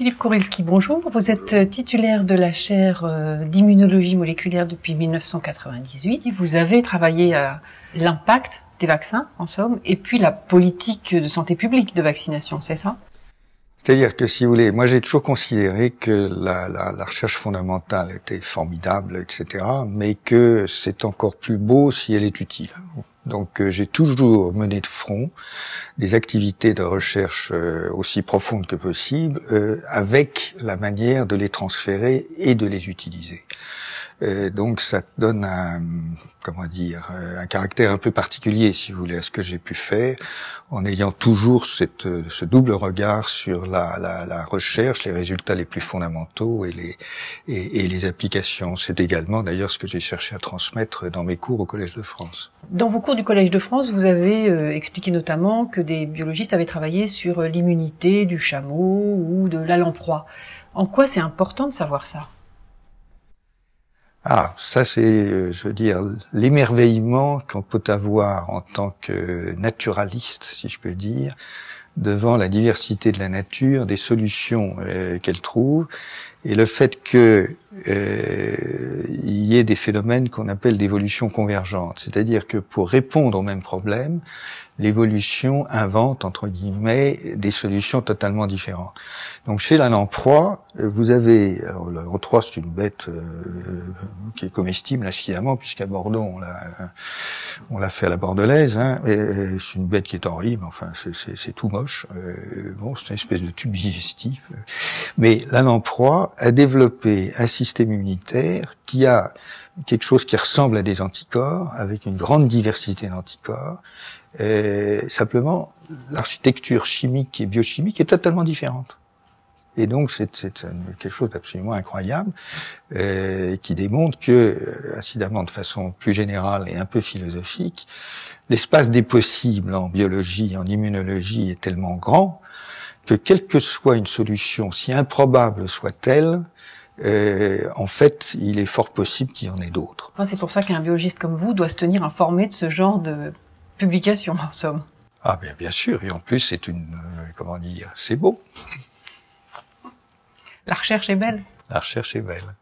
Philippe Kourilski, bonjour. Vous êtes euh, titulaire de la chaire euh, d'immunologie moléculaire depuis 1998 et vous avez travaillé à l'impact des vaccins, en somme, et puis la politique de santé publique de vaccination, c'est ça c'est-à-dire que si vous voulez, moi j'ai toujours considéré que la, la, la, recherche fondamentale était formidable, etc., mais que c'est encore plus beau si elle est utile. Donc euh, j'ai toujours mené de front des activités de recherche euh, aussi profondes que possible, euh, avec la manière de les transférer et de les utiliser. Euh, donc ça donne un, comment dire, euh, un caractère un peu particulier, si vous voulez, à ce que j'ai pu faire, en ayant toujours cette, euh, ce double regard sur la, la, la, recherche, les résultats les plus fondamentaux et les, et, et les applications. C'est également d'ailleurs ce que j'ai cherché à transmettre dans mes cours au Collège de France. Dans vos cours du Collège de France, vous avez expliqué notamment que des biologistes avaient travaillé sur l'immunité du chameau ou de l'alamproie. En quoi c'est important de savoir ça ah, ça c'est, euh, je veux dire, l'émerveillement qu'on peut avoir en tant que naturaliste, si je peux dire, devant la diversité de la nature, des solutions euh, qu'elle trouve, et le fait qu'il euh, y ait des phénomènes qu'on appelle d'évolution convergente, c'est-à-dire que pour répondre au même problème, l'évolution invente, entre guillemets, des solutions totalement différentes. Donc chez la proie, euh, vous avez, alors c'est une bête euh, qui est comestible incidemment, puisqu'à Bordeaux on l'a, on l'a fait à la bordelaise, hein, c'est une bête qui est horrible, enfin c'est tout euh, bon, c'est une espèce de tube digestif. Euh, mais la proie a développé un système immunitaire qui a quelque chose qui ressemble à des anticorps, avec une grande diversité d'anticorps. simplement, l'architecture chimique et biochimique est totalement différente. Et donc c'est quelque chose d'absolument incroyable euh, qui démontre que, euh, incidemment de façon plus générale et un peu philosophique, l'espace des possibles en biologie, en immunologie est tellement grand que quelle que soit une solution, si improbable soit-elle, euh, en fait, il est fort possible qu'il y en ait d'autres. c'est pour ça qu'un biologiste comme vous doit se tenir informé de ce genre de publication, en somme. Ah bien, bien sûr, et en plus c'est une, euh, comment dire, c'est beau. La recherche est belle. La recherche est belle.